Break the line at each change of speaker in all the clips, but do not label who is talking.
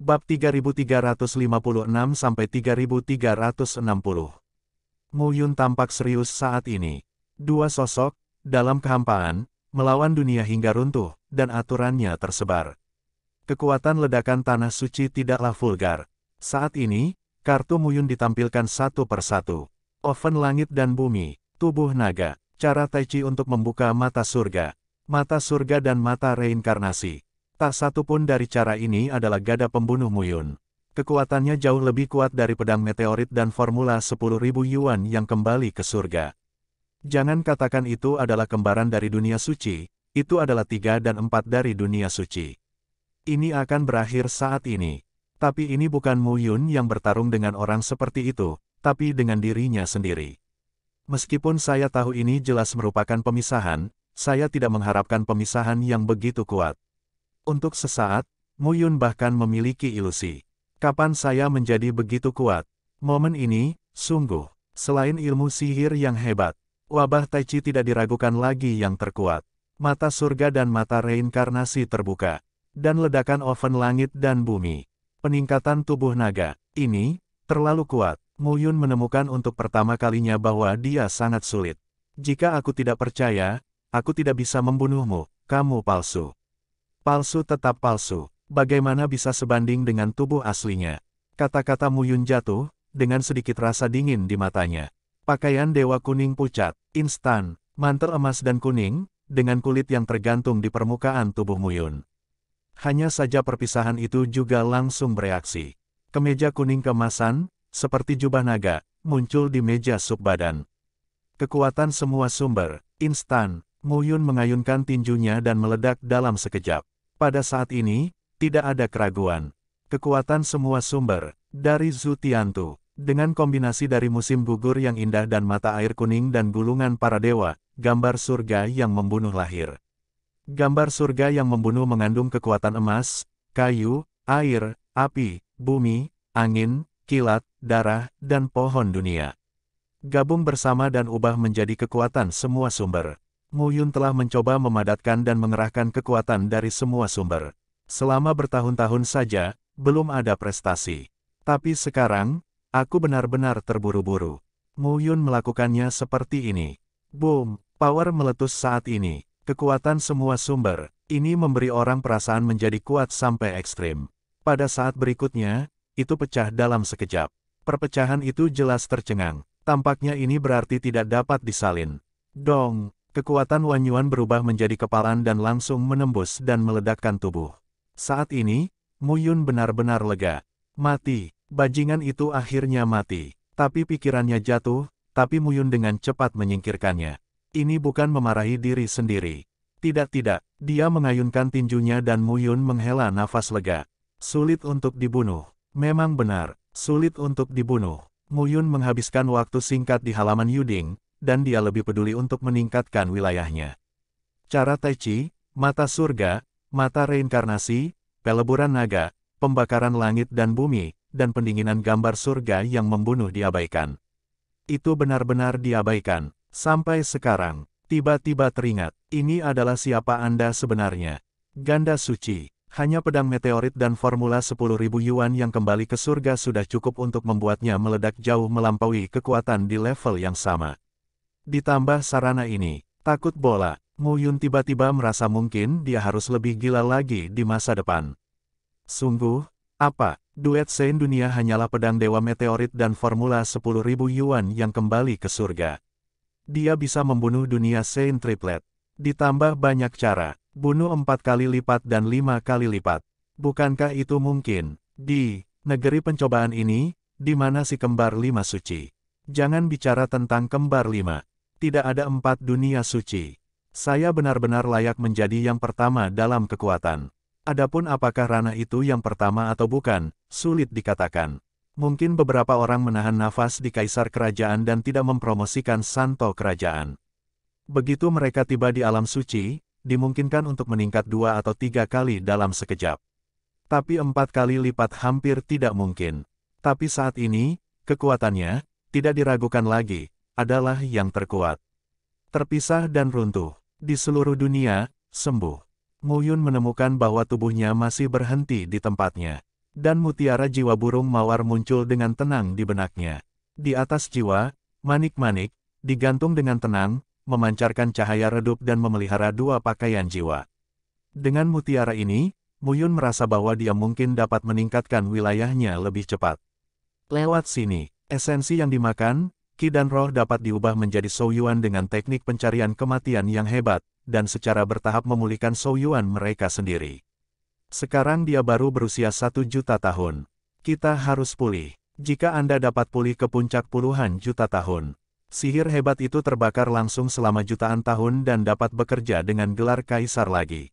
Bab 3356 sampai
3360. Yun tampak serius saat ini. Dua sosok, dalam kehampaan, melawan dunia hingga runtuh, dan aturannya tersebar. Kekuatan ledakan tanah suci tidaklah vulgar. Saat ini, kartu Muyun ditampilkan satu persatu. Oven langit dan bumi, tubuh naga, cara Tai Chi untuk membuka mata surga, mata surga dan mata reinkarnasi. Tak satu pun dari cara ini adalah gada pembunuh Muyun. Kekuatannya jauh lebih kuat dari pedang meteorit dan formula 10.000 yuan yang kembali ke surga. Jangan katakan itu adalah kembaran dari dunia suci, itu adalah tiga dan empat dari dunia suci. Ini akan berakhir saat ini. Tapi ini bukan Muyun yang bertarung dengan orang seperti itu, tapi dengan dirinya sendiri. Meskipun saya tahu ini jelas merupakan pemisahan, saya tidak mengharapkan pemisahan yang begitu kuat. Untuk sesaat, Muyun bahkan memiliki ilusi. Kapan saya menjadi begitu kuat? Momen ini, sungguh, selain ilmu sihir yang hebat, wabah Tai Chi tidak diragukan lagi yang terkuat. Mata surga dan mata reinkarnasi terbuka. Dan ledakan oven langit dan bumi. Peningkatan tubuh naga, ini, terlalu kuat. Muyun menemukan untuk pertama kalinya bahwa dia sangat sulit. Jika aku tidak percaya, aku tidak bisa membunuhmu, kamu palsu. Palsu tetap palsu. Bagaimana bisa sebanding dengan tubuh aslinya? Kata-kata Muyun jatuh, dengan sedikit rasa dingin di matanya. Pakaian dewa kuning pucat, instan, mantel emas dan kuning, dengan kulit yang tergantung di permukaan tubuh Muyun. Hanya saja perpisahan itu juga langsung bereaksi. Kemeja kuning kemasan, seperti jubah naga, muncul di meja sub badan. Kekuatan semua sumber, instan, Muyun mengayunkan tinjunya dan meledak dalam sekejap. Pada saat ini, tidak ada keraguan. Kekuatan semua sumber, dari Zutiantu, dengan kombinasi dari musim gugur yang indah dan mata air kuning dan gulungan para dewa, gambar surga yang membunuh lahir. Gambar surga yang membunuh mengandung kekuatan emas, kayu, air, api, bumi, angin, kilat, darah, dan pohon dunia. Gabung bersama dan ubah menjadi kekuatan semua sumber. Mu Yun telah mencoba memadatkan dan mengerahkan kekuatan dari semua sumber. Selama bertahun-tahun saja, belum ada prestasi. Tapi sekarang, aku benar-benar terburu-buru. Mu Yun melakukannya seperti ini. Boom, power meletus saat ini. Kekuatan semua sumber, ini memberi orang perasaan menjadi kuat sampai ekstrim. Pada saat berikutnya, itu pecah dalam sekejap. Perpecahan itu jelas tercengang. Tampaknya ini berarti tidak dapat disalin. Dong, Kekuatan Wan Yuan berubah menjadi kepalan dan langsung menembus dan meledakkan tubuh. Saat ini, Mu Yun benar-benar lega. Mati, bajingan itu akhirnya mati. Tapi pikirannya jatuh, tapi Mu Yun dengan cepat menyingkirkannya. Ini bukan memarahi diri sendiri. Tidak-tidak, dia mengayunkan tinjunya dan Mu Yun menghela nafas lega. Sulit untuk dibunuh. Memang benar, sulit untuk dibunuh. Mu Yun menghabiskan waktu singkat di halaman Yuding, dan dia lebih peduli untuk meningkatkan wilayahnya. Cara Tai Chi, Mata Surga, Mata Reinkarnasi, Peleburan Naga, Pembakaran Langit dan Bumi, dan pendinginan gambar surga yang membunuh diabaikan. Itu benar-benar diabaikan. Sampai sekarang, tiba-tiba teringat, ini adalah siapa Anda sebenarnya. Ganda suci, hanya pedang meteorit dan formula 10.000 yuan yang kembali ke surga sudah cukup untuk membuatnya meledak jauh melampaui kekuatan di level yang sama. Ditambah sarana ini, takut bola, Mu Yun tiba-tiba merasa mungkin dia harus lebih gila lagi di masa depan. Sungguh, apa, duet Sein Dunia hanyalah pedang Dewa Meteorit dan Formula 10.000 Yuan yang kembali ke surga. Dia bisa membunuh dunia Sein Triplet. Ditambah banyak cara, bunuh empat kali lipat dan lima kali lipat. Bukankah itu mungkin? Di negeri pencobaan ini, di mana si kembar lima suci? Jangan bicara tentang kembar lima tidak ada empat dunia suci. Saya benar-benar layak menjadi yang pertama dalam kekuatan. Adapun apakah Rana itu yang pertama atau bukan, sulit dikatakan. Mungkin beberapa orang menahan nafas di kaisar kerajaan dan tidak mempromosikan santo kerajaan. Begitu mereka tiba di alam suci, dimungkinkan untuk meningkat dua atau tiga kali dalam sekejap. Tapi empat kali lipat hampir tidak mungkin. Tapi saat ini, kekuatannya, tidak diragukan lagi, adalah yang terkuat. Terpisah dan runtuh. Di seluruh dunia, sembuh. Muyun menemukan bahwa tubuhnya masih berhenti di tempatnya. Dan mutiara jiwa burung mawar muncul dengan tenang di benaknya. Di atas jiwa, manik-manik, digantung dengan tenang, memancarkan cahaya redup dan memelihara dua pakaian jiwa. Dengan mutiara ini, Muyun merasa bahwa dia mungkin dapat meningkatkan wilayahnya lebih cepat. Lewat sini, esensi yang dimakan, Qi dan roh dapat diubah menjadi Souyuan dengan teknik pencarian kematian yang hebat, dan secara bertahap memulihkan Souyuan mereka sendiri. Sekarang dia baru berusia satu juta tahun. Kita harus pulih. Jika Anda dapat pulih ke puncak puluhan juta tahun, sihir hebat itu terbakar langsung selama jutaan tahun dan dapat bekerja dengan gelar kaisar lagi.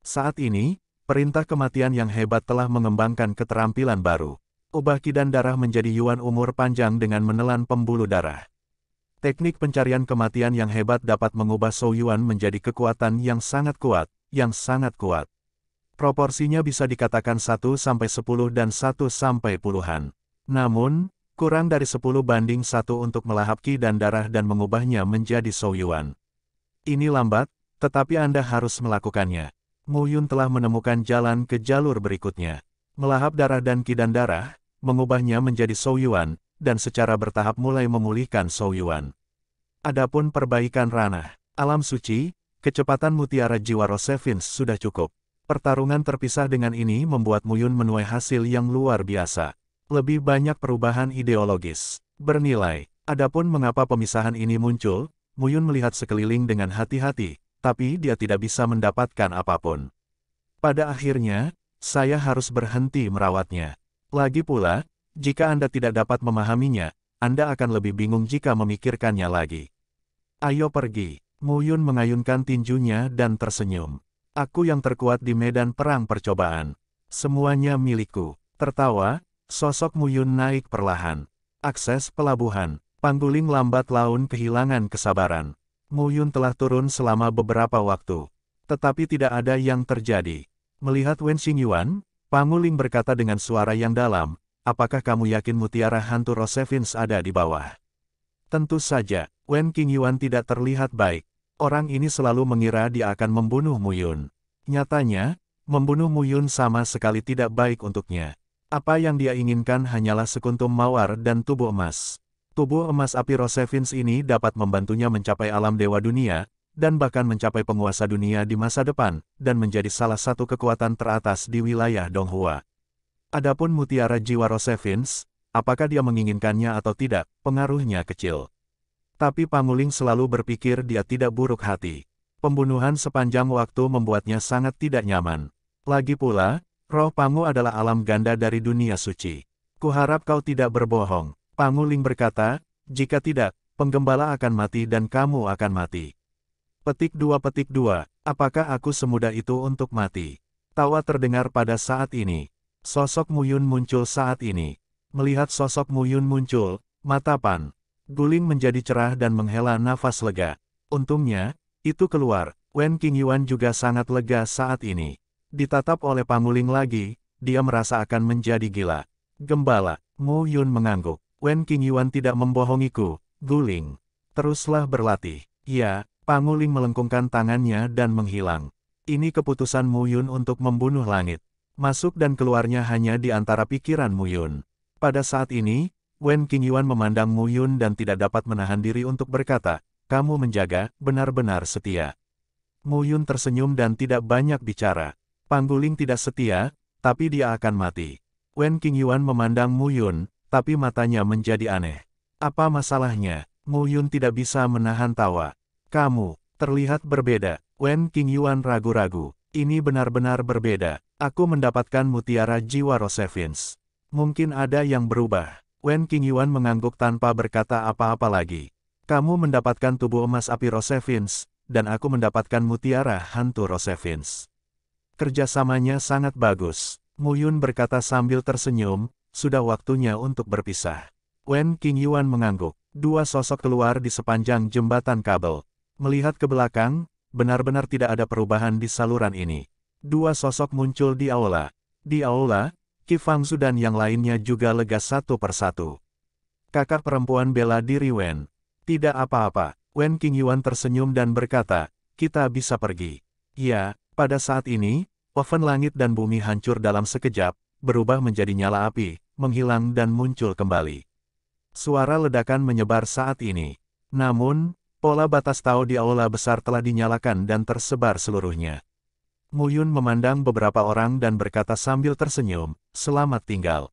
Saat ini, perintah kematian yang hebat telah mengembangkan keterampilan baru. Ubah kidan darah menjadi yuan umur panjang dengan menelan pembuluh darah. Teknik pencarian kematian yang hebat dapat mengubah Sou Yuan menjadi kekuatan yang sangat kuat, yang sangat kuat. Proporsinya bisa dikatakan 1 sampai 10 dan 1 sampai puluhan. Namun, kurang dari 10 banding 1 untuk melahap ki dan darah dan mengubahnya menjadi Sou Yuan. Ini lambat, tetapi Anda harus melakukannya. Mu Yun telah menemukan jalan ke jalur berikutnya. Melahap darah dan ki dan darah, mengubahnya menjadi Yuan dan secara bertahap mulai memulihkan Yuan. Adapun perbaikan ranah, alam suci, kecepatan mutiara jiwa Rosevins sudah cukup. Pertarungan terpisah dengan ini membuat Muyun menuai hasil yang luar biasa. Lebih banyak perubahan ideologis, bernilai. Adapun mengapa pemisahan ini muncul, Muyun melihat sekeliling dengan hati-hati, tapi dia tidak bisa mendapatkan apapun. Pada akhirnya, saya harus berhenti merawatnya. Lagi pula, jika Anda tidak dapat memahaminya, Anda akan lebih bingung jika memikirkannya lagi. Ayo pergi. Muyun mengayunkan tinjunya dan tersenyum. Aku yang terkuat di medan perang percobaan. Semuanya milikku. Tertawa, sosok Muyun naik perlahan. Akses pelabuhan. Pangguling lambat laun kehilangan kesabaran. Muyun telah turun selama beberapa waktu. Tetapi tidak ada yang terjadi. Melihat Wen Xingyuan, Panguling berkata dengan suara yang dalam, apakah kamu yakin mutiara hantu Rosevins ada di bawah? Tentu saja, Wen King Yuan tidak terlihat baik. Orang ini selalu mengira dia akan membunuh Muyun. Nyatanya, membunuh Muyun sama sekali tidak baik untuknya. Apa yang dia inginkan hanyalah sekuntum mawar dan tubuh emas. Tubuh emas api Rosevins ini dapat membantunya mencapai alam dewa dunia, dan bahkan mencapai penguasa dunia di masa depan, dan menjadi salah satu kekuatan teratas di wilayah Donghua. Adapun mutiara jiwa Rosevins, apakah dia menginginkannya atau tidak, pengaruhnya kecil. Tapi Panguling selalu berpikir dia tidak buruk hati. Pembunuhan sepanjang waktu membuatnya sangat tidak nyaman. Lagi pula, roh Pangu adalah alam ganda dari dunia suci. Kuharap kau tidak berbohong. Panguling berkata, jika tidak, penggembala akan mati dan kamu akan mati. Petik dua petik dua, apakah aku semudah itu untuk mati? Tawa terdengar pada saat ini. Sosok Muyun muncul saat ini. Melihat sosok Muyun muncul, mata Pan. Guling menjadi cerah dan menghela nafas lega. Untungnya, itu keluar. Wen King Yuan juga sangat lega saat ini. Ditatap oleh Panguling lagi, dia merasa akan menjadi gila. Gembala, Mu Yun mengangguk. Wen King Yuan tidak membohongiku, Guling. Teruslah berlatih. Ya, Panguling melengkungkan tangannya dan menghilang. Ini keputusan Mu Yun untuk membunuh langit. Masuk dan keluarnya hanya di antara pikiran Mu Yun. Pada saat ini, Wen Qingyuan memandang Mu Yun dan tidak dapat menahan diri untuk berkata, kamu menjaga, benar-benar setia. Mu Yun tersenyum dan tidak banyak bicara. Pangguling tidak setia, tapi dia akan mati. Wen Qingyuan memandang Mu Yun, tapi matanya menjadi aneh. Apa masalahnya? Mu Yun tidak bisa menahan tawa. Kamu, terlihat berbeda. Wen King Yuan ragu-ragu. Ini benar-benar berbeda. Aku mendapatkan mutiara jiwa Rosevins. Mungkin ada yang berubah. Wen King Yuan mengangguk tanpa berkata apa-apa lagi. Kamu mendapatkan tubuh emas api Rosevins, dan aku mendapatkan mutiara hantu Rosevins. Kerjasamanya sangat bagus. Mu Yun berkata sambil tersenyum, sudah waktunya untuk berpisah. Wen King Yuan mengangguk. Dua sosok keluar di sepanjang jembatan kabel. Melihat ke belakang, benar-benar tidak ada perubahan di saluran ini. Dua sosok muncul di aula. Di aula, Kifangsu dan yang lainnya juga lega satu persatu. Kakak perempuan bela diri Wen. Tidak apa-apa, Wen King Yuan tersenyum dan berkata, kita bisa pergi. Ya, pada saat ini, oven langit dan bumi hancur dalam sekejap, berubah menjadi nyala api, menghilang dan muncul kembali. Suara ledakan menyebar saat ini. Namun, Pola batas Tao di aula besar telah dinyalakan dan tersebar seluruhnya. Mu Yun memandang beberapa orang dan berkata sambil tersenyum, selamat tinggal.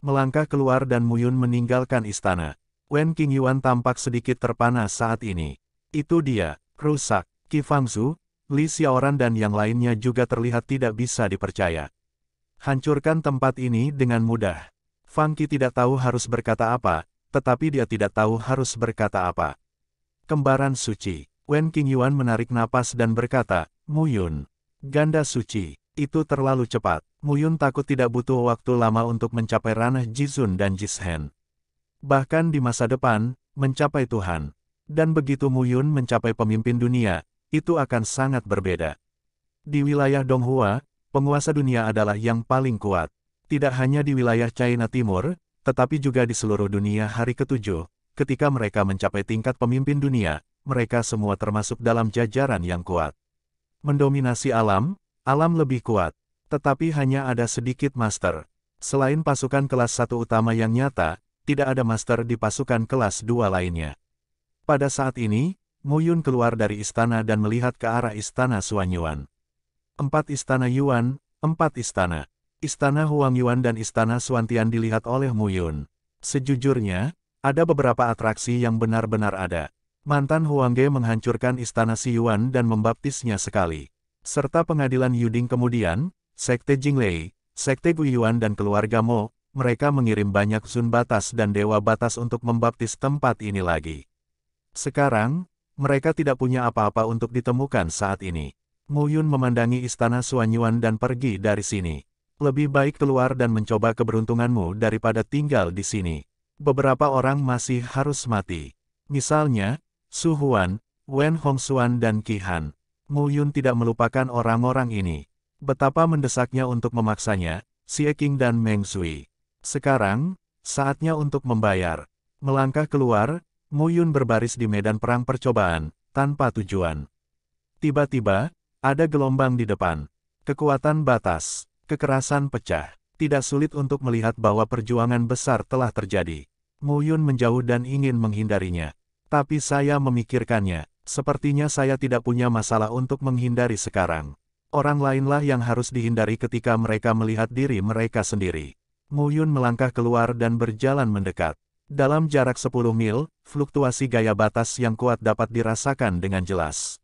Melangkah keluar dan Mu Yun meninggalkan istana. Wen King Yuan tampak sedikit terpana saat ini. Itu dia, rusak. Qi Fangzu, Li Xiaoran dan yang lainnya juga terlihat tidak bisa dipercaya. Hancurkan tempat ini dengan mudah. Fang Qi tidak tahu harus berkata apa, tetapi dia tidak tahu harus berkata apa. Kembaran suci. Wen Qingyuan menarik napas dan berkata, Muyun. Ganda suci. Itu terlalu cepat. Muyun takut tidak butuh waktu lama untuk mencapai ranah Jizun dan Jishen. Bahkan di masa depan, mencapai Tuhan. Dan begitu Muyun mencapai pemimpin dunia, itu akan sangat berbeda. Di wilayah Donghua, penguasa dunia adalah yang paling kuat. Tidak hanya di wilayah China Timur, tetapi juga di seluruh dunia hari ketujuh, ketika mereka mencapai tingkat pemimpin dunia, mereka semua termasuk dalam jajaran yang kuat. Mendominasi alam, alam lebih kuat, tetapi hanya ada sedikit master. Selain pasukan kelas satu utama yang nyata, tidak ada master di pasukan kelas dua lainnya. Pada saat ini, Yun keluar dari istana dan melihat ke arah istana Suan Yuan. Empat istana Yuan, empat istana. Istana Huang Yuan dan istana Suantian dilihat oleh Yun. Sejujurnya, ada beberapa atraksi yang benar-benar ada. Mantan Huangge menghancurkan istana Si Yuan dan membaptisnya sekali. Serta pengadilan Yuding kemudian, Sekte Jinglei, Sekte Guyuan dan keluarga Mo, mereka mengirim banyak Sun Batas dan Dewa Batas untuk membaptis tempat ini lagi. Sekarang, mereka tidak punya apa-apa untuk ditemukan saat ini. Mu Yun memandangi istana Suanyuan dan pergi dari sini. Lebih baik keluar dan mencoba keberuntunganmu daripada tinggal di sini beberapa orang masih harus mati. Misalnya, Su Huan, Wen Hongxuan dan Qi Han. Mu Yun tidak melupakan orang-orang ini. Betapa mendesaknya untuk memaksanya, Xie Qing dan Meng Sui. Sekarang, saatnya untuk membayar. Melangkah keluar, Mu Yun berbaris di medan perang percobaan, tanpa tujuan. Tiba-tiba, ada gelombang di depan. Kekuatan batas, kekerasan pecah tidak sulit untuk melihat bahwa perjuangan besar telah terjadi. Mu Yun menjauh dan ingin menghindarinya. Tapi saya memikirkannya, sepertinya saya tidak punya masalah untuk menghindari sekarang. Orang lainlah yang harus dihindari ketika mereka melihat diri mereka sendiri. Mu Yun melangkah keluar dan berjalan mendekat. Dalam jarak 10 mil, fluktuasi gaya batas yang kuat dapat dirasakan dengan jelas.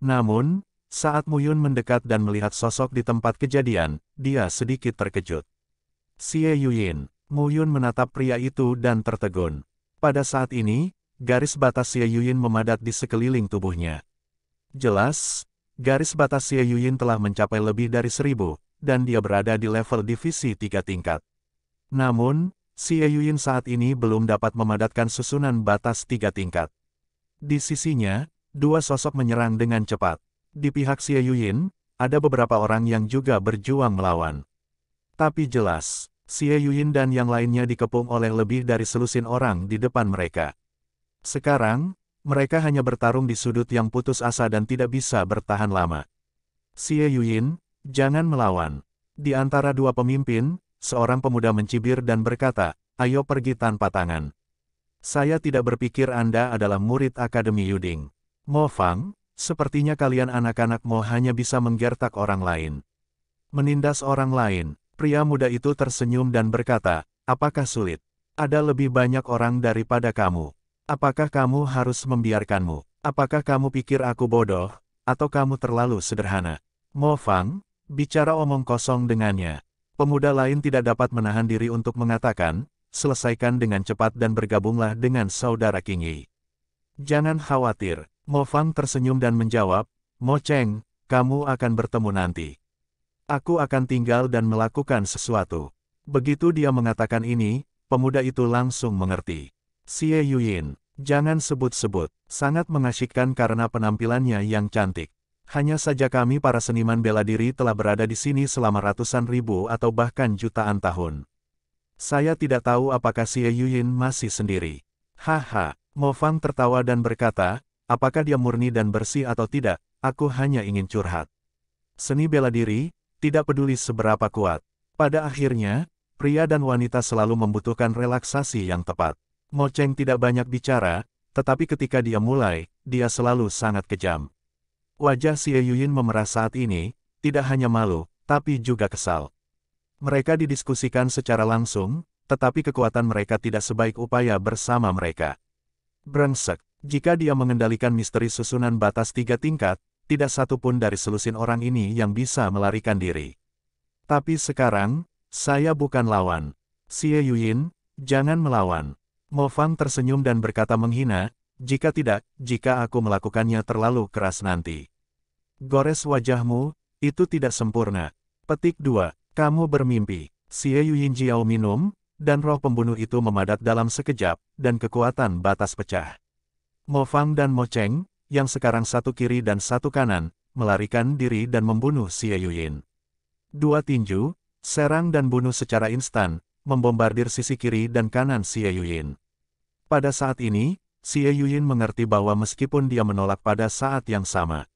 Namun, saat Muyun mendekat dan melihat sosok di tempat kejadian, dia sedikit terkejut. Xie Yuyin, Muyun menatap pria itu dan tertegun. Pada saat ini, garis batas Xie Yuyin memadat di sekeliling tubuhnya. Jelas, garis batas Xie Yuyin telah mencapai lebih dari seribu, dan dia berada di level divisi tiga tingkat. Namun, Xie Yuyin saat ini belum dapat memadatkan susunan batas tiga tingkat. Di sisinya, dua sosok menyerang dengan cepat. Di pihak Xie Yuyin, ada beberapa orang yang juga berjuang melawan. Tapi jelas, Xie Yuyin dan yang lainnya dikepung oleh lebih dari selusin orang di depan mereka. Sekarang, mereka hanya bertarung di sudut yang putus asa dan tidak bisa bertahan lama. Xie Yuyin, jangan melawan. Di antara dua pemimpin, seorang pemuda mencibir dan berkata, ayo pergi tanpa tangan. Saya tidak berpikir Anda adalah murid Akademi Yuding. Mo Fang, Sepertinya kalian anak-anak mau hanya bisa menggertak orang lain. Menindas orang lain, pria muda itu tersenyum dan berkata, apakah sulit? Ada lebih banyak orang daripada kamu. Apakah kamu harus membiarkanmu? Apakah kamu pikir aku bodoh, atau kamu terlalu sederhana? Mo Fang, bicara omong kosong dengannya. Pemuda lain tidak dapat menahan diri untuk mengatakan, selesaikan dengan cepat dan bergabunglah dengan saudara Kingi. Jangan khawatir, Mo Fang tersenyum dan menjawab, Mo Cheng, kamu akan bertemu nanti. Aku akan tinggal dan melakukan sesuatu. Begitu dia mengatakan ini, pemuda itu langsung mengerti. Xie Yuyin, jangan sebut-sebut, sangat mengasyikkan karena penampilannya yang cantik. Hanya saja kami para seniman bela diri telah berada di sini selama ratusan ribu atau bahkan jutaan tahun. Saya tidak tahu apakah Xie Yuyin masih sendiri. Haha, Mo Fang tertawa dan berkata, Apakah dia murni dan bersih atau tidak, aku hanya ingin curhat. Seni bela diri, tidak peduli seberapa kuat. Pada akhirnya, pria dan wanita selalu membutuhkan relaksasi yang tepat. Mo Cheng tidak banyak bicara, tetapi ketika dia mulai, dia selalu sangat kejam. Wajah Xie Yuyin memerah saat ini, tidak hanya malu, tapi juga kesal. Mereka didiskusikan secara langsung, tetapi kekuatan mereka tidak sebaik upaya bersama mereka. Brengsek, jika dia mengendalikan misteri susunan batas tiga tingkat, tidak satu pun dari selusin orang ini yang bisa melarikan diri. Tapi sekarang, saya bukan lawan. Xie Yuyin, jangan melawan. Mo Fang tersenyum dan berkata menghina, jika tidak, jika aku melakukannya terlalu keras nanti. Gores wajahmu, itu tidak sempurna. Petik 2. Kamu bermimpi. Xie Yuyin Jiao minum, dan roh pembunuh itu memadat dalam sekejap, dan kekuatan batas pecah. Mo Fang dan Mo Cheng, yang sekarang satu kiri dan satu kanan, melarikan diri dan membunuh Xie Yuyin. Dua tinju, serang dan bunuh secara instan, membombardir sisi kiri dan kanan Xie Yuyin. Pada saat ini, Xie Yuyin mengerti bahwa meskipun dia menolak pada saat yang sama,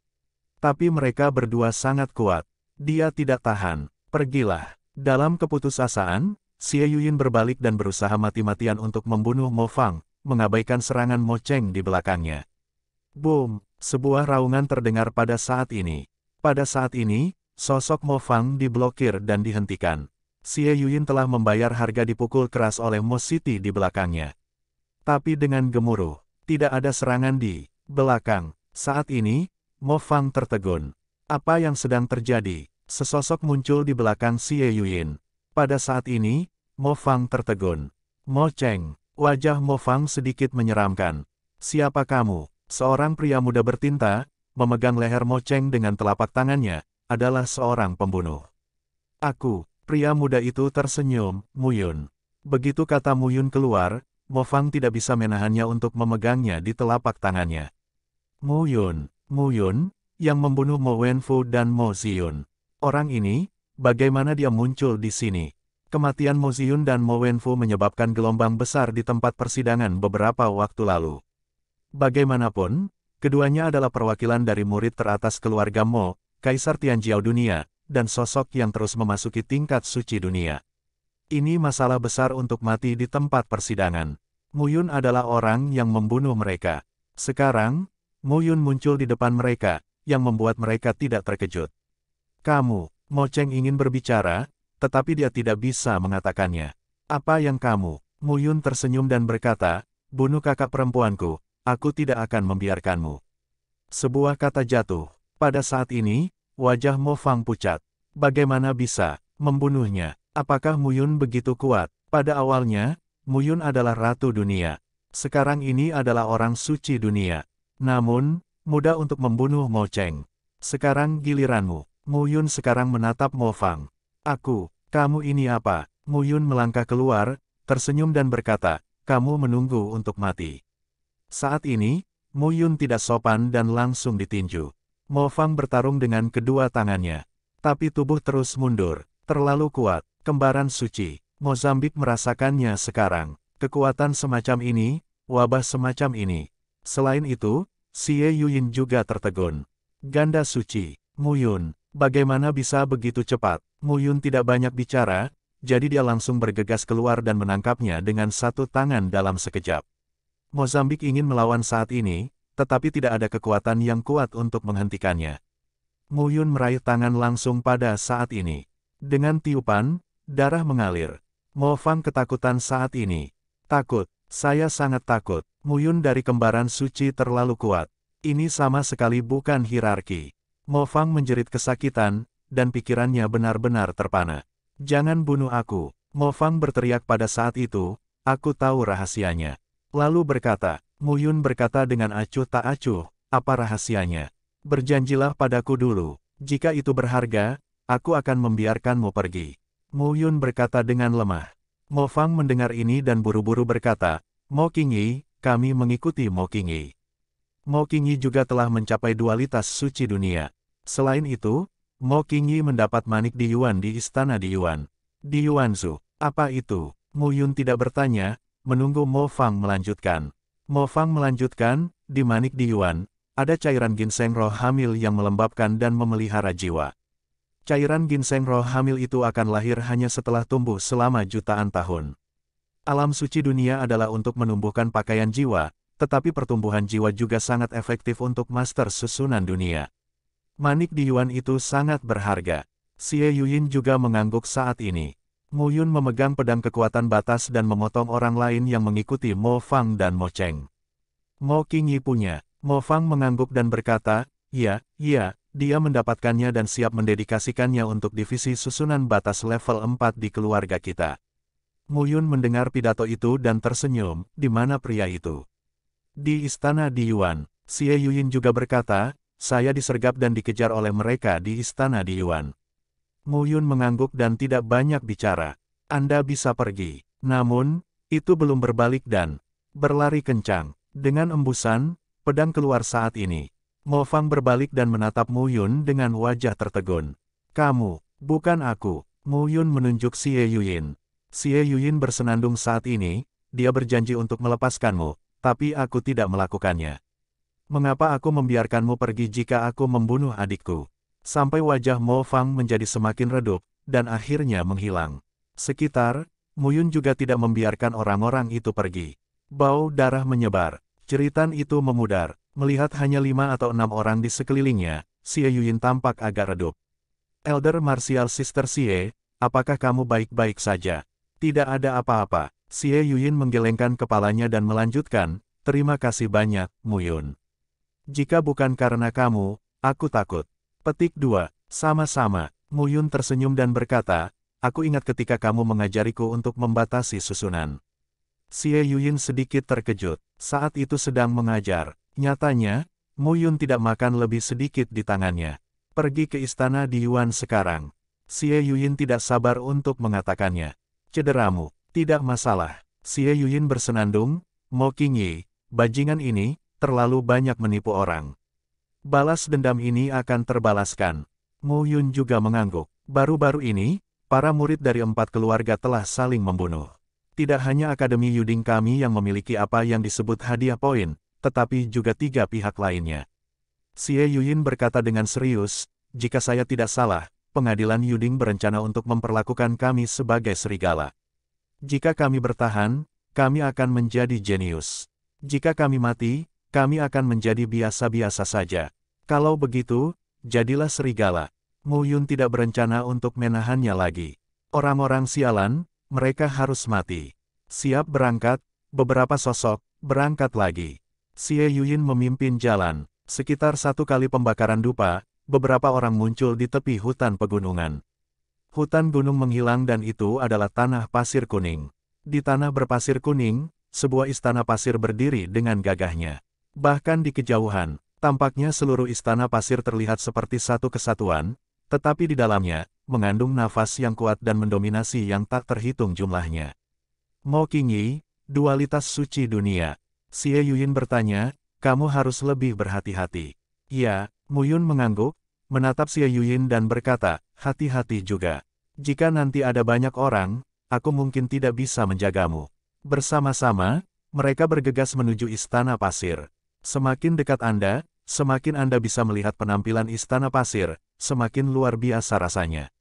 tapi mereka berdua sangat kuat. Dia tidak tahan, pergilah. Dalam keputusasaan, Xie Yuyin berbalik dan berusaha mati-matian untuk membunuh Mo Fang, mengabaikan serangan moceng di belakangnya.
Boom, sebuah raungan
terdengar pada saat ini. Pada saat ini, sosok Mo Fang diblokir dan dihentikan. Xie Yuyin telah membayar harga dipukul keras oleh Mo City di belakangnya. Tapi dengan gemuruh, tidak ada serangan di belakang. Saat ini, Mo Fang tertegun. Apa yang sedang terjadi? Sesosok muncul di belakang Xie Yuyin. Pada saat ini, Mo Fang tertegun. Mo Cheng, Wajah Mo Fang sedikit menyeramkan. Siapa kamu? Seorang pria muda bertinta, memegang leher Mo Cheng dengan telapak tangannya, adalah seorang pembunuh. Aku, pria muda itu tersenyum, Muyun. Begitu kata Muyun keluar, Mo Fang tidak bisa menahannya untuk memegangnya di telapak tangannya.
Muyun,
Muyun, yang membunuh Mo Wenfu dan Mo Ziyun. Orang ini, bagaimana dia muncul di sini? Kematian Mo Ziyun dan Mo Wenfu menyebabkan gelombang besar di tempat persidangan beberapa waktu lalu. Bagaimanapun, keduanya adalah perwakilan dari murid teratas keluarga Mo, Kaisar Tianjiao dunia, dan sosok yang terus memasuki tingkat suci dunia. Ini masalah besar untuk mati di tempat persidangan. Yun adalah orang yang membunuh mereka. Sekarang, Yun muncul di depan mereka, yang membuat mereka tidak terkejut. Kamu, Mo Cheng ingin berbicara, tetapi dia tidak bisa mengatakannya. Apa yang kamu? Mu Yun tersenyum dan berkata, bunuh kakak perempuanku, aku tidak akan membiarkanmu. Sebuah kata jatuh. Pada saat ini, wajah Mo Fang pucat. Bagaimana bisa membunuhnya? Apakah Mu Yun begitu kuat? Pada awalnya, Mu Yun adalah ratu dunia. Sekarang ini adalah orang suci dunia. Namun, mudah untuk membunuh Mo Cheng. Sekarang giliranmu. Yun sekarang menatap Mo Fang. Aku, kamu ini apa? Muyun melangkah keluar, tersenyum dan berkata, kamu menunggu untuk mati. Saat ini, Muyun tidak sopan dan langsung ditinju. Mo Fang bertarung dengan kedua tangannya. Tapi tubuh terus mundur, terlalu kuat, kembaran suci. Mozambik merasakannya sekarang. Kekuatan semacam ini, wabah semacam ini. Selain itu, Xie Yuyin juga tertegun. Ganda suci, Muyun, Bagaimana bisa begitu cepat? Mu Yun tidak banyak bicara, jadi dia langsung bergegas keluar dan menangkapnya dengan satu tangan dalam sekejap. Mozambik ingin melawan saat ini, tetapi tidak ada kekuatan yang kuat untuk menghentikannya. Mu Yun meraih tangan langsung pada saat ini. Dengan tiupan, darah mengalir. Mo Fang ketakutan saat ini. Takut, saya sangat takut. Mu Yun dari kembaran suci terlalu kuat. Ini sama sekali bukan hierarki. Mo Fang menjerit kesakitan, dan pikirannya benar-benar terpana. Jangan bunuh aku, Mo Fang berteriak pada saat itu, aku tahu rahasianya. Lalu berkata, Mu Yun berkata dengan acuh tak acuh, apa rahasianya? Berjanjilah padaku dulu, jika itu berharga, aku akan membiarkanmu pergi. Mu Yun berkata dengan lemah. Mo Fang mendengar ini dan buru-buru berkata, Mo Qingyi, kami mengikuti Mo Qingyi. Mo Qingyi juga telah mencapai dualitas suci dunia. Selain itu, Mo Qingyi mendapat manik di Yuan di istana di Yuan. Di Yuanzu, apa itu? Mu Yun tidak bertanya, menunggu Mo Fang melanjutkan. Mo Fang melanjutkan, di manik di Yuan, ada cairan ginseng roh hamil yang melembabkan dan memelihara jiwa. Cairan ginseng roh hamil itu akan lahir hanya setelah tumbuh selama jutaan tahun. Alam suci dunia adalah untuk menumbuhkan pakaian jiwa, tetapi pertumbuhan jiwa juga sangat efektif untuk master susunan dunia. Manik di Yuan itu sangat berharga. Xie Yuyin juga mengangguk saat ini. Mu Yun memegang pedang kekuatan batas dan memotong orang lain yang mengikuti Mo Fang dan Mo Cheng. Mo Qingyi punya. Mo Fang mengangguk dan berkata, Ya, ya, dia mendapatkannya dan siap mendedikasikannya untuk divisi susunan batas level 4 di keluarga kita. Mu Yun mendengar pidato itu dan tersenyum, di mana pria itu? Di istana di Yuan, Xie Yuyin juga berkata, saya disergap dan dikejar oleh mereka di istana di Yuan. Mu Yun mengangguk dan tidak banyak bicara. Anda bisa pergi. Namun, itu belum berbalik dan berlari kencang. Dengan embusan, pedang keluar saat ini. Mo Fang berbalik dan menatap Mu Yun dengan wajah tertegun. Kamu, bukan aku. Mu Yun menunjuk Xie Yuyin. Xie Yuyin bersenandung saat ini, dia berjanji untuk melepaskanmu, tapi aku tidak melakukannya. Mengapa aku membiarkanmu pergi jika aku membunuh adikku? Sampai wajah Mo Fang menjadi semakin redup, dan akhirnya menghilang. Sekitar, Muyun juga tidak membiarkan orang-orang itu pergi. Bau darah menyebar. Ceritan itu memudar. Melihat hanya lima atau enam orang di sekelilingnya, Xie Yuyin tampak agak redup. Elder Martial Sister Xie, apakah kamu baik-baik saja? Tidak ada apa-apa. Xie Yuyin menggelengkan kepalanya dan melanjutkan, terima kasih banyak, Muyun. Jika bukan karena kamu, aku takut. Petik 2. Sama-sama, Muyun tersenyum dan berkata, aku ingat ketika kamu mengajariku untuk membatasi susunan. Xie Yuyin sedikit terkejut, saat itu sedang mengajar. Nyatanya, Muyun tidak makan lebih sedikit di tangannya. Pergi ke istana di Yuan sekarang. Xie Yuyin tidak sabar untuk mengatakannya. Cederamu, tidak masalah. Xie Yuyin bersenandung, Mo Qingyi, bajingan ini, terlalu banyak menipu orang. Balas dendam ini akan terbalaskan. Mu Yun juga mengangguk. Baru-baru ini, para murid dari empat keluarga telah saling membunuh. Tidak hanya Akademi Yuding kami yang memiliki apa yang disebut hadiah poin, tetapi juga tiga pihak lainnya. Xie Yuyin berkata dengan serius, jika saya tidak salah, pengadilan Yuding berencana untuk memperlakukan kami sebagai serigala. Jika kami bertahan, kami akan menjadi jenius. Jika kami mati, kami akan menjadi biasa-biasa saja. Kalau begitu, jadilah serigala. Mu Yun tidak berencana untuk menahannya lagi. Orang-orang sialan, mereka harus mati. Siap berangkat, beberapa sosok, berangkat lagi. Xie Yuyin memimpin jalan, sekitar satu kali pembakaran dupa, beberapa orang muncul di tepi hutan pegunungan. Hutan gunung menghilang dan itu adalah tanah pasir kuning. Di tanah berpasir kuning, sebuah istana pasir berdiri dengan gagahnya. Bahkan di kejauhan, tampaknya seluruh istana pasir terlihat seperti satu kesatuan, tetapi di dalamnya, mengandung nafas yang kuat dan mendominasi yang tak terhitung jumlahnya. Mo Yi, dualitas suci dunia. Xie Yuyin bertanya, kamu harus lebih berhati-hati. Ya, Yun mengangguk, menatap Xie Yuyin dan berkata, hati-hati juga. Jika nanti ada banyak orang, aku mungkin tidak bisa menjagamu. Bersama-sama, mereka bergegas menuju istana pasir. Semakin dekat Anda, semakin Anda bisa melihat penampilan Istana Pasir, semakin luar biasa rasanya.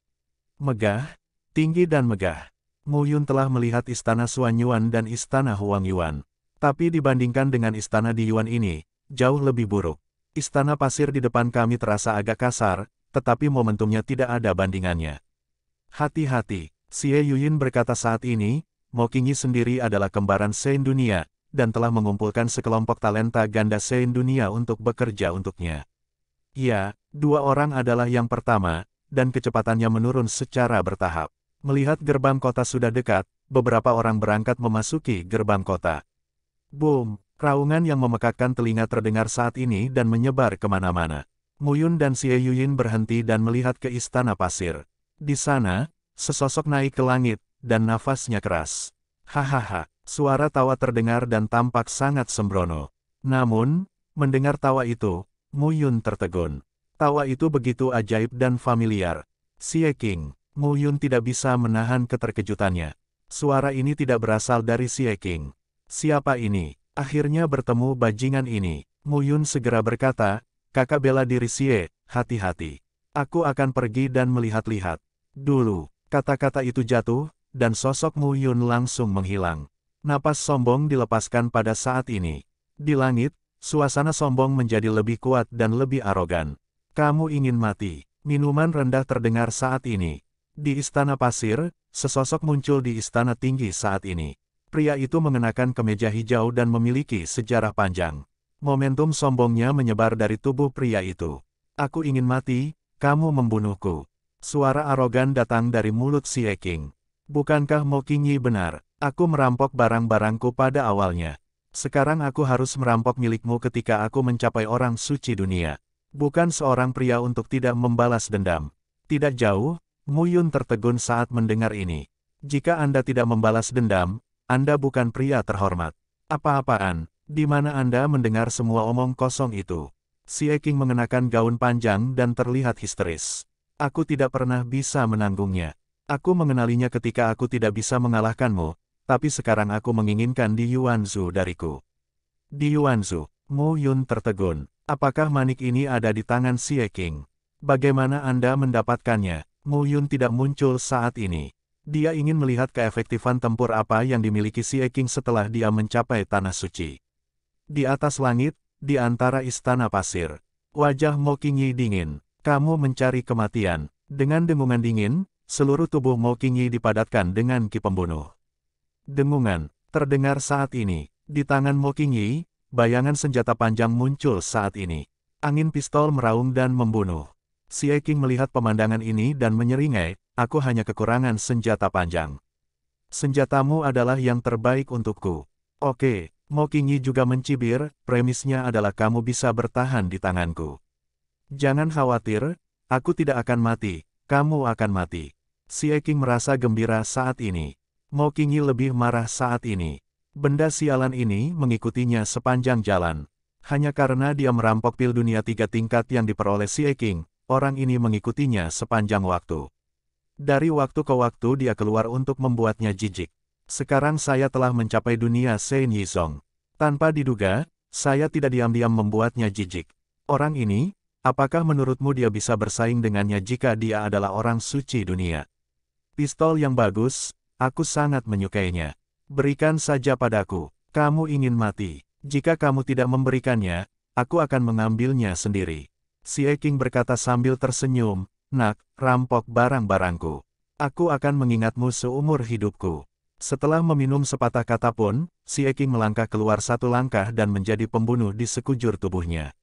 Megah, tinggi dan megah. Mu Yun telah melihat Istana Suan Yuan dan Istana Huang Yuan. Tapi dibandingkan dengan istana di Yuan ini, jauh lebih buruk. Istana pasir di depan kami terasa agak kasar, tetapi momentumnya tidak ada bandingannya. Hati-hati, Xie Yuyin berkata saat ini, Mokingi sendiri adalah kembaran Sein Dunia, dan telah mengumpulkan sekelompok talenta ganda se-Dunia untuk bekerja untuknya. Ya, dua orang adalah yang pertama, dan kecepatannya menurun secara bertahap. Melihat gerbang kota sudah dekat, beberapa orang berangkat memasuki gerbang kota. Boom! Raungan yang memekakkan telinga terdengar saat ini dan menyebar kemana-mana. Muyun dan Xie Yuyin berhenti dan melihat ke istana pasir. Di sana, sesosok naik ke langit, dan nafasnya keras. Hahaha. Suara tawa terdengar dan tampak sangat sembrono. Namun, mendengar tawa itu, Mu Yun tertegun. Tawa itu begitu ajaib dan familiar. Xie King, Mu Yun tidak bisa menahan keterkejutannya. Suara ini tidak berasal dari Xie King. Siapa ini? Akhirnya bertemu bajingan ini. Mu Yun segera berkata, kakak bela diri Xie, hati-hati. Aku akan pergi dan melihat-lihat. Dulu, kata-kata itu jatuh, dan sosok Mu Yun langsung menghilang napas sombong dilepaskan pada saat ini. Di langit, suasana sombong menjadi lebih kuat dan lebih arogan. Kamu ingin mati. Minuman rendah terdengar saat ini. Di istana pasir, sesosok muncul di istana tinggi saat ini. Pria itu mengenakan kemeja hijau dan memiliki sejarah panjang. Momentum sombongnya menyebar dari tubuh pria itu. Aku ingin mati, kamu membunuhku. Suara arogan datang dari mulut si Eking. Bukankah Mo Yi benar? Aku merampok barang-barangku pada awalnya. Sekarang aku harus merampok milikmu ketika aku mencapai orang suci dunia. Bukan seorang pria untuk tidak membalas dendam. Tidak jauh, Mu Yun tertegun saat mendengar ini. Jika Anda tidak membalas dendam, Anda bukan pria terhormat. Apa-apaan, di mana Anda mendengar semua omong kosong itu? Si King mengenakan gaun panjang dan terlihat histeris. Aku tidak pernah bisa menanggungnya. Aku mengenalinya ketika aku tidak bisa mengalahkanmu, tapi sekarang aku menginginkan Di Yuanzu dariku. Di Yuanzu, Mu Yun tertegun. Apakah manik ini ada di tangan Xie King? Bagaimana Anda mendapatkannya? Mu Yun tidak muncul saat ini. Dia ingin melihat keefektifan tempur apa yang dimiliki Xie King setelah dia mencapai Tanah Suci. Di atas langit, di antara istana pasir. Wajah Mo Qingyi dingin. Kamu mencari kematian. Dengan dengungan dingin, seluruh tubuh Mo Qingyi dipadatkan dengan ki pembunuh. Dengungan, terdengar saat ini. Di tangan Mo Qingyi, bayangan senjata panjang muncul saat ini. Angin pistol meraung dan membunuh. Si Eking melihat pemandangan ini dan menyeringai, aku hanya kekurangan senjata panjang. Senjatamu adalah yang terbaik untukku. Oke, Mo Qingyi juga mencibir, premisnya adalah kamu bisa bertahan di tanganku. Jangan khawatir, aku tidak akan mati, kamu akan mati. Si Eking merasa gembira saat ini. Mo Kingi lebih marah saat ini. Benda sialan ini mengikutinya sepanjang jalan. Hanya karena dia merampok pil dunia tiga tingkat yang diperoleh si Eking, orang ini mengikutinya sepanjang waktu. Dari waktu ke waktu dia keluar untuk membuatnya jijik. Sekarang saya telah mencapai dunia Sein Yizong. Tanpa diduga, saya tidak diam-diam membuatnya jijik. Orang ini, Apakah menurutmu dia bisa bersaing dengannya jika dia adalah orang suci dunia? Pistol yang bagus, aku sangat menyukainya. Berikan saja padaku, kamu ingin mati. Jika kamu tidak memberikannya, aku akan mengambilnya sendiri. Si Eking berkata sambil tersenyum, Nak, rampok barang-barangku. Aku akan mengingatmu seumur hidupku. Setelah meminum sepatah kata pun, si Eking melangkah keluar satu langkah dan menjadi pembunuh di sekujur tubuhnya.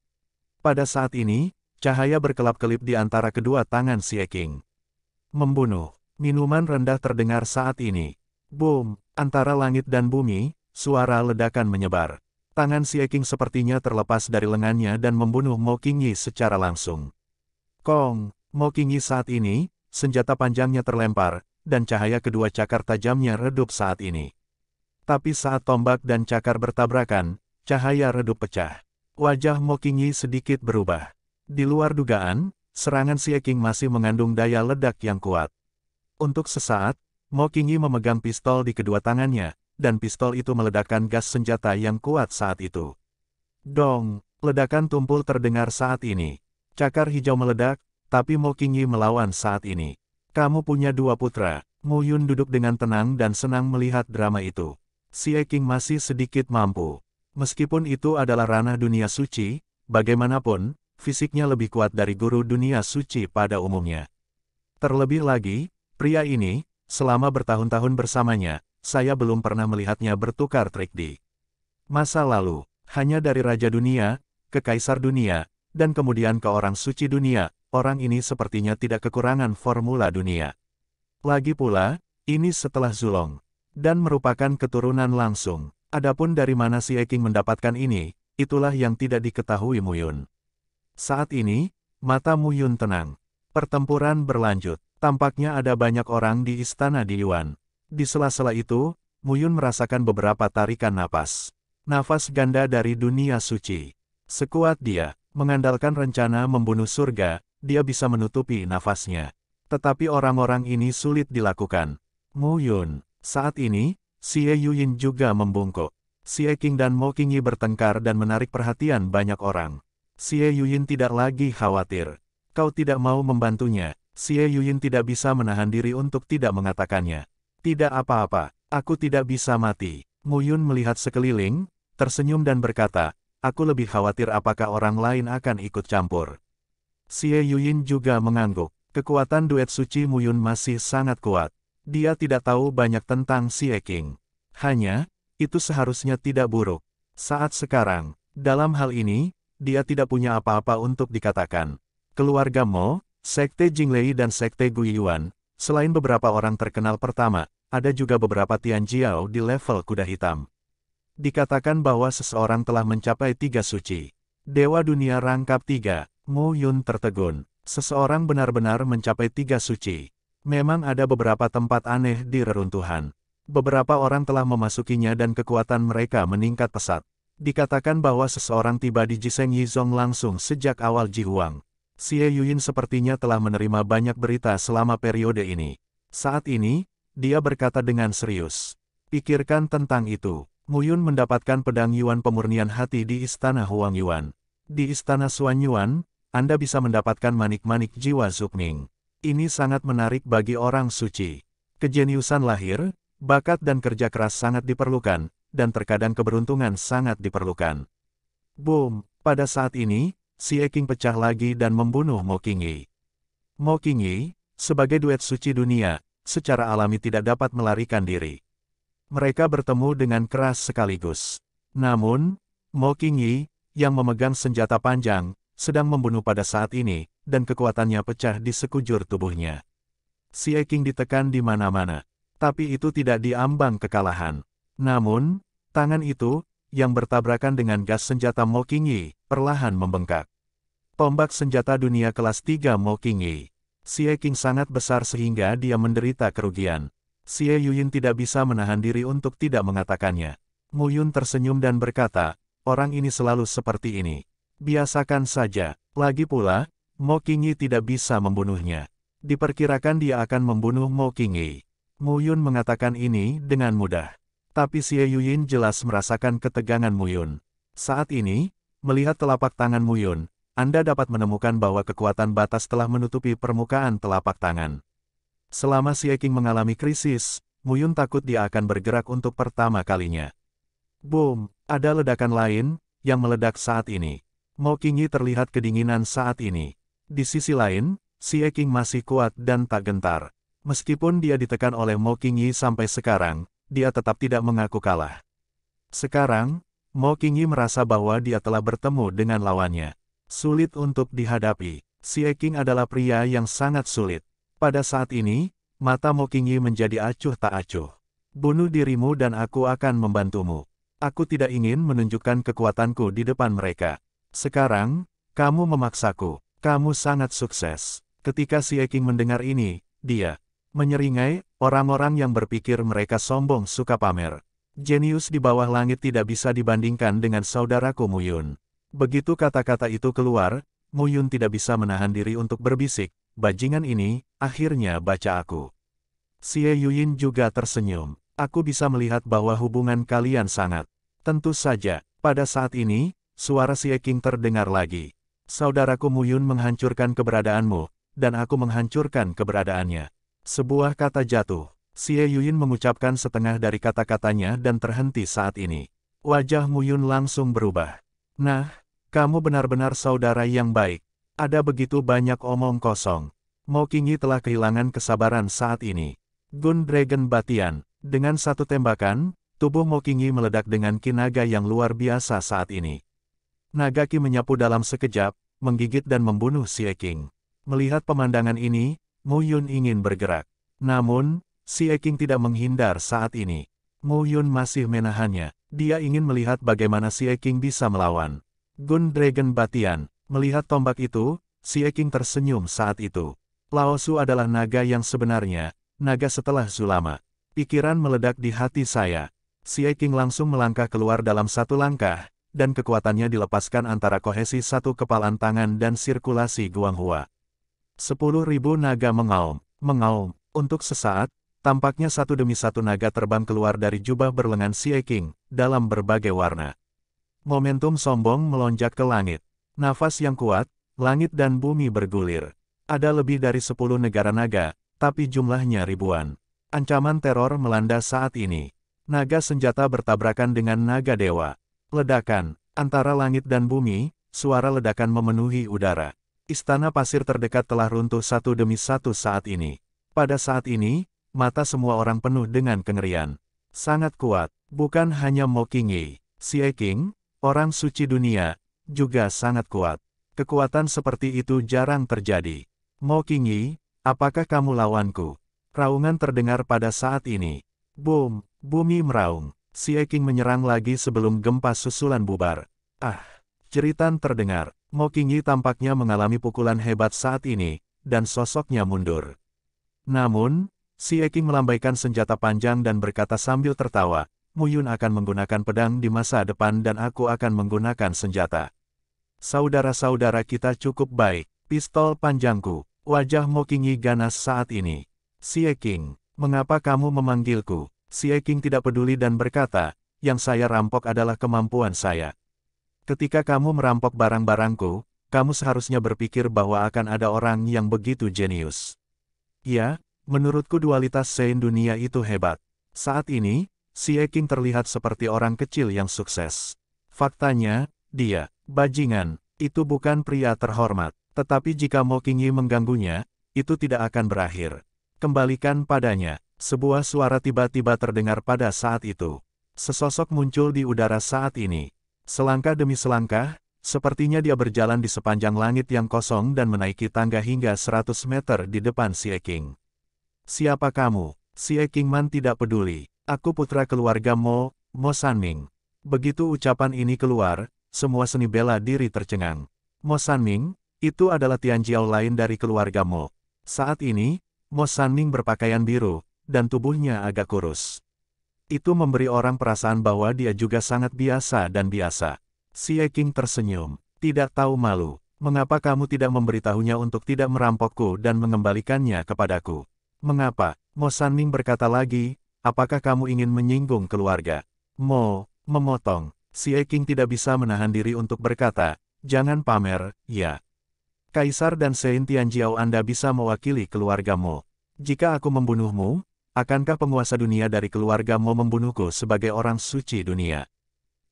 Pada saat ini, cahaya berkelap-kelip di antara kedua tangan Si Eking. Membunuh. Minuman rendah terdengar saat ini. Boom! Antara langit dan bumi, suara ledakan menyebar. Tangan Si Eking sepertinya terlepas dari lengannya dan membunuh Mo Qingyi secara langsung. Kong! Mo Qingyi saat ini, senjata panjangnya terlempar, dan cahaya kedua cakar tajamnya redup saat ini. Tapi saat tombak dan cakar bertabrakan, cahaya redup pecah. Wajah Mokingi sedikit berubah. Di luar dugaan, serangan Eking masih mengandung daya ledak yang kuat. Untuk sesaat, Mokingi memegang pistol di kedua tangannya, dan pistol itu meledakkan gas senjata yang kuat saat itu. Dong, ledakan tumpul terdengar saat ini. Cakar hijau meledak, tapi Mokingi melawan saat ini. Kamu punya dua putra. Mu Yun duduk dengan tenang dan senang melihat drama itu. Si Eking masih sedikit mampu. Meskipun itu adalah ranah dunia suci, bagaimanapun, fisiknya lebih kuat dari guru dunia suci pada umumnya. Terlebih lagi, pria ini, selama bertahun-tahun bersamanya, saya belum pernah melihatnya bertukar trik di masa lalu, hanya dari Raja Dunia, ke Kaisar Dunia, dan kemudian ke orang suci dunia, orang ini sepertinya tidak kekurangan formula dunia. Lagi pula, ini setelah Zulong, dan merupakan keturunan langsung. Adapun dari mana si Eking mendapatkan ini, itulah yang tidak diketahui Muyun. Saat ini, mata Muyun tenang. Pertempuran berlanjut. Tampaknya ada banyak orang di istana di Yuan. Di sela-sela itu, Muyun merasakan beberapa tarikan napas. Nafas ganda dari dunia suci. Sekuat dia, mengandalkan rencana membunuh surga, dia bisa menutupi nafasnya. Tetapi orang-orang ini sulit dilakukan. Muyun, saat ini, Xie Yuyin juga membungkuk. Xie King dan Mo Qingyi bertengkar dan menarik perhatian banyak orang. Xie Yuyin tidak lagi khawatir. Kau tidak mau membantunya. Xie Yuyin tidak bisa menahan diri untuk tidak mengatakannya. Tidak apa-apa, aku tidak bisa mati. Mu Yun melihat sekeliling, tersenyum dan berkata, aku lebih khawatir apakah orang lain akan ikut campur. Xie Yuyin juga mengangguk. Kekuatan duet suci Mu Yun masih sangat kuat. Dia tidak tahu banyak tentang Si Eking. Hanya, itu seharusnya tidak buruk. Saat sekarang, dalam hal ini, dia tidak punya apa-apa untuk dikatakan. Keluarga Mo, Sekte Jinglei dan Sekte Guiyuan, selain beberapa orang terkenal pertama, ada juga beberapa Tianjiao di level kuda hitam. Dikatakan bahwa seseorang telah mencapai tiga suci. Dewa Dunia Rangkap tiga. Mo Yun tertegun. Seseorang benar-benar mencapai tiga suci. Memang ada beberapa tempat aneh di reruntuhan. Beberapa orang telah memasukinya dan kekuatan mereka meningkat pesat. Dikatakan bahwa seseorang tiba di Jiseng Yizong langsung sejak awal Jihuang. Xie Yuyin sepertinya telah menerima banyak berita selama periode ini. Saat ini, dia berkata dengan serius. Pikirkan tentang itu. Muyun mendapatkan pedang Yuan pemurnian hati di Istana Huang Yuan. Di Istana Suan Yuan, Anda bisa mendapatkan manik-manik jiwa Zukming. Ini sangat menarik bagi orang suci. Kejeniusan lahir, bakat dan kerja keras sangat diperlukan, dan terkadang keberuntungan sangat diperlukan. Boom, pada saat ini, si Eking pecah lagi dan membunuh Mokingi. Mokingi, sebagai duet suci dunia, secara alami tidak dapat melarikan diri. Mereka bertemu dengan keras sekaligus. Namun, Mokingi, yang memegang senjata panjang, sedang membunuh pada saat ini, dan kekuatannya pecah di sekujur tubuhnya. Si Eking ditekan di mana-mana, tapi itu tidak diambang kekalahan. Namun, tangan itu, yang bertabrakan dengan gas senjata Mokingi, perlahan membengkak. Tombak senjata dunia kelas 3 Mokingi. Si Eking sangat besar sehingga dia menderita kerugian. Si Yuyin tidak bisa menahan diri untuk tidak mengatakannya. Muyun tersenyum dan berkata, orang ini selalu seperti ini biasakan saja. Lagi pula, Mo Mokingi tidak bisa membunuhnya. Diperkirakan dia akan membunuh Mo Mu Yun mengatakan ini dengan mudah. Tapi Xie Yuyin jelas merasakan ketegangan Mu Yun. Saat ini, melihat telapak tangan Mu Yun, Anda dapat menemukan bahwa kekuatan batas telah menutupi permukaan telapak tangan. Selama Xie King mengalami krisis, Mu Yun takut dia akan bergerak untuk pertama kalinya. Boom, ada ledakan lain, yang meledak saat ini. Mo Qingyi terlihat kedinginan saat ini. Di sisi lain, Si Eking masih kuat dan tak gentar. Meskipun dia ditekan oleh Mo Qingyi sampai sekarang, dia tetap tidak mengaku kalah. Sekarang, Mo Qingyi merasa bahwa dia telah bertemu dengan lawannya. Sulit untuk dihadapi. Si Eking adalah pria yang sangat sulit. Pada saat ini, mata Mo Qingyi menjadi acuh tak acuh. Bunuh dirimu dan aku akan membantumu. Aku tidak ingin menunjukkan kekuatanku di depan mereka. Sekarang, kamu memaksaku. Kamu sangat sukses. Ketika si Eking mendengar ini, dia menyeringai, orang-orang yang berpikir mereka sombong suka pamer. Jenius di bawah langit tidak bisa dibandingkan dengan saudaraku Muyun. Begitu kata-kata itu keluar, Muyun tidak bisa menahan diri untuk berbisik, bajingan ini, akhirnya baca aku. si Yuyin juga tersenyum. Aku bisa melihat bahwa hubungan kalian sangat. Tentu saja, pada saat ini, Suara Sieking terdengar lagi. Saudaraku Muyun menghancurkan keberadaanmu, dan aku menghancurkan keberadaannya. Sebuah kata jatuh. Xie Yuyin mengucapkan setengah dari kata-katanya dan terhenti saat ini. Wajah Muyun langsung berubah. Nah, kamu benar-benar saudara yang baik. Ada begitu banyak omong kosong. Mo Qingyi telah kehilangan kesabaran saat ini. Gun Dragon Batian, dengan satu tembakan, tubuh Mo Qingyi meledak dengan kinaga yang luar biasa saat ini. Nagaki menyapu dalam sekejap, menggigit dan membunuh Si Eking. Melihat pemandangan ini, Mu Yun ingin bergerak. Namun, Si Eking tidak menghindar saat ini. Mu Yun masih menahannya. Dia ingin melihat bagaimana Si Eking bisa melawan. Gun Dragon Batian, melihat tombak itu, Si Eking tersenyum saat itu. Lao Su adalah naga yang sebenarnya, naga setelah Zulama. Pikiran meledak di hati saya. Si Eking langsung melangkah keluar dalam satu langkah, dan kekuatannya dilepaskan antara kohesi satu kepalan tangan dan sirkulasi Guanghua. Sepuluh ribu naga mengaum, mengaum. Untuk sesaat, tampaknya satu demi satu naga terbang keluar dari jubah berlengan Si Eking dalam berbagai warna. Momentum sombong melonjak ke langit. Nafas yang kuat, langit dan bumi bergulir. Ada lebih dari sepuluh negara naga, tapi jumlahnya ribuan. Ancaman teror melanda saat ini. Naga senjata bertabrakan dengan naga dewa. Ledakan, antara langit dan bumi, suara ledakan memenuhi udara. Istana pasir terdekat telah runtuh satu demi satu saat ini. Pada saat ini, mata semua orang penuh dengan kengerian. Sangat kuat, bukan hanya Mokingi, Si King, orang suci dunia, juga sangat kuat. Kekuatan seperti itu jarang terjadi. Mokingi, apakah kamu lawanku? Raungan terdengar pada saat ini. Boom, bumi meraung. Si Eking menyerang lagi sebelum gempa susulan bubar. Ah, ceritan terdengar. Mokingi tampaknya mengalami pukulan hebat saat ini, dan sosoknya mundur. Namun, si Eking melambaikan senjata panjang dan berkata sambil tertawa, Muyun akan menggunakan pedang di masa depan dan aku akan menggunakan senjata. Saudara-saudara kita cukup baik, pistol panjangku, wajah Mokingi ganas saat ini. Si Eking, mengapa kamu memanggilku? Si Eking tidak peduli dan berkata, yang saya rampok adalah kemampuan saya. Ketika kamu merampok barang-barangku, kamu seharusnya berpikir bahwa akan ada orang yang begitu jenius. Ya, menurutku dualitas Sein dunia itu hebat. Saat ini, Si Eking terlihat seperti orang kecil yang sukses. Faktanya, dia, bajingan, itu bukan pria terhormat. Tetapi jika Mo Qingyi mengganggunya, itu tidak akan berakhir. Kembalikan padanya. Sebuah suara tiba-tiba terdengar pada saat itu. Sesosok muncul di udara saat ini. Selangkah demi selangkah, sepertinya dia berjalan di sepanjang langit yang kosong dan menaiki tangga hingga 100 meter di depan si Eking. Siapa kamu? Si King Man tidak peduli. Aku putra keluarga Mo, Mo Sanming. Begitu ucapan ini keluar, semua seni bela diri tercengang. Mo Sanming, itu adalah Tianjiao lain dari keluarga Mo. Saat ini, Mo Sanming berpakaian biru, dan tubuhnya agak kurus. Itu memberi orang perasaan bahwa dia juga sangat biasa dan biasa. Si King tersenyum, tidak tahu malu. Mengapa kamu tidak memberitahunya untuk tidak merampokku dan mengembalikannya kepadaku? Mengapa? Mo Sanming berkata lagi, apakah kamu ingin menyinggung keluarga? Mo, memotong. Si King tidak bisa menahan diri untuk berkata, jangan pamer, ya. Kaisar dan Sein Tianjiao Anda bisa mewakili keluargamu. Jika aku membunuhmu, Akankah penguasa dunia dari keluarga Mo membunuhku sebagai orang suci dunia?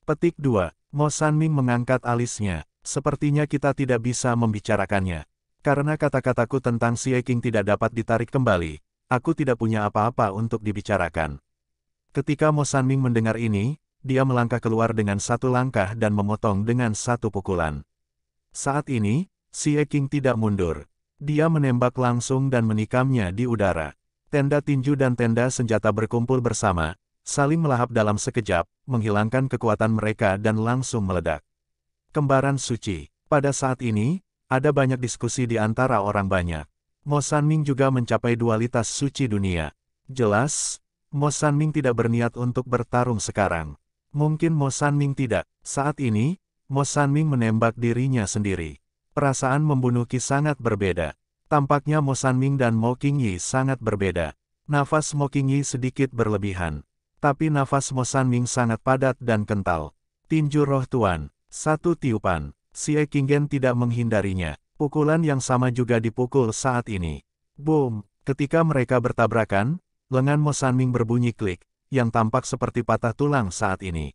Petik 2. Mo Sanming mengangkat alisnya. Sepertinya kita tidak bisa membicarakannya. Karena kata-kataku tentang Si King tidak dapat ditarik kembali, aku tidak punya apa-apa untuk dibicarakan. Ketika Mo Sanming mendengar ini, dia melangkah keluar dengan satu langkah dan memotong dengan satu pukulan. Saat ini, Si King tidak mundur. Dia menembak langsung dan menikamnya di udara. Tenda tinju dan tenda senjata berkumpul bersama, saling melahap dalam sekejap, menghilangkan kekuatan mereka dan langsung meledak. Kembaran suci. Pada saat ini, ada banyak diskusi di antara orang banyak. Mo Sanming juga mencapai dualitas suci dunia. Jelas, Mo Sanming tidak berniat untuk bertarung sekarang. Mungkin Mo Sanming tidak. Saat ini, Mo Sanming menembak dirinya sendiri. Perasaan membunuh Ki sangat berbeda. Tampaknya Mo Sanming dan Mo Qingyi sangat berbeda. Nafas Mo Qingyi sedikit berlebihan. Tapi nafas Mo Sanming sangat padat dan kental. Tinju roh tuan. Satu tiupan. Si Xie Gen tidak menghindarinya. Pukulan yang sama juga dipukul saat ini. Boom! Ketika mereka bertabrakan, lengan Mo Sanming berbunyi klik, yang tampak seperti patah tulang saat ini.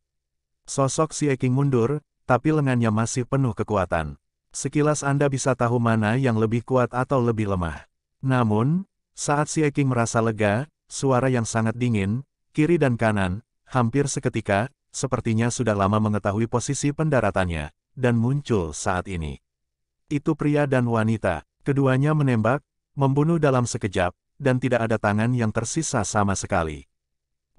Sosok Si King mundur, tapi lengannya masih penuh kekuatan. Sekilas Anda bisa tahu mana yang lebih kuat atau lebih lemah. Namun, saat si Eking merasa lega, suara yang sangat dingin, kiri dan kanan, hampir seketika, sepertinya sudah lama mengetahui posisi pendaratannya, dan muncul saat ini. Itu pria dan wanita, keduanya menembak, membunuh dalam sekejap, dan tidak ada tangan yang tersisa sama sekali.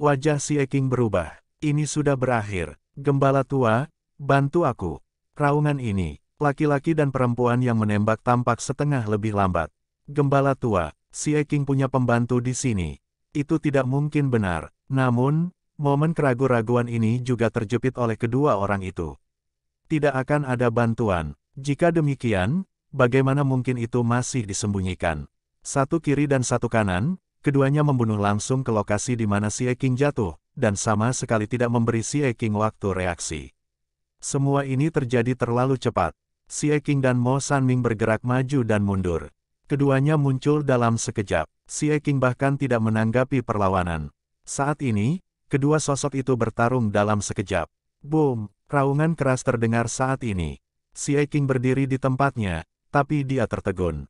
Wajah si Eking berubah. Ini sudah berakhir. Gembala tua, bantu aku. Raungan ini, Laki-laki dan perempuan yang menembak tampak setengah lebih lambat. Gembala tua, si Eking punya pembantu di sini. Itu tidak mungkin benar. Namun, momen keraguan-raguan ini juga terjepit oleh kedua orang itu. Tidak akan ada bantuan. Jika demikian, bagaimana mungkin itu masih disembunyikan? Satu kiri dan satu kanan, keduanya membunuh langsung ke lokasi di mana si Eking jatuh, dan sama sekali tidak memberi si Eking waktu reaksi. Semua ini terjadi terlalu cepat. Si Eking dan Mo Sanming bergerak maju dan mundur. Keduanya muncul dalam sekejap. Si Eking bahkan tidak menanggapi perlawanan. Saat ini, kedua sosok itu bertarung dalam sekejap. Boom! Raungan keras terdengar saat ini. Si Eking berdiri di tempatnya, tapi dia tertegun.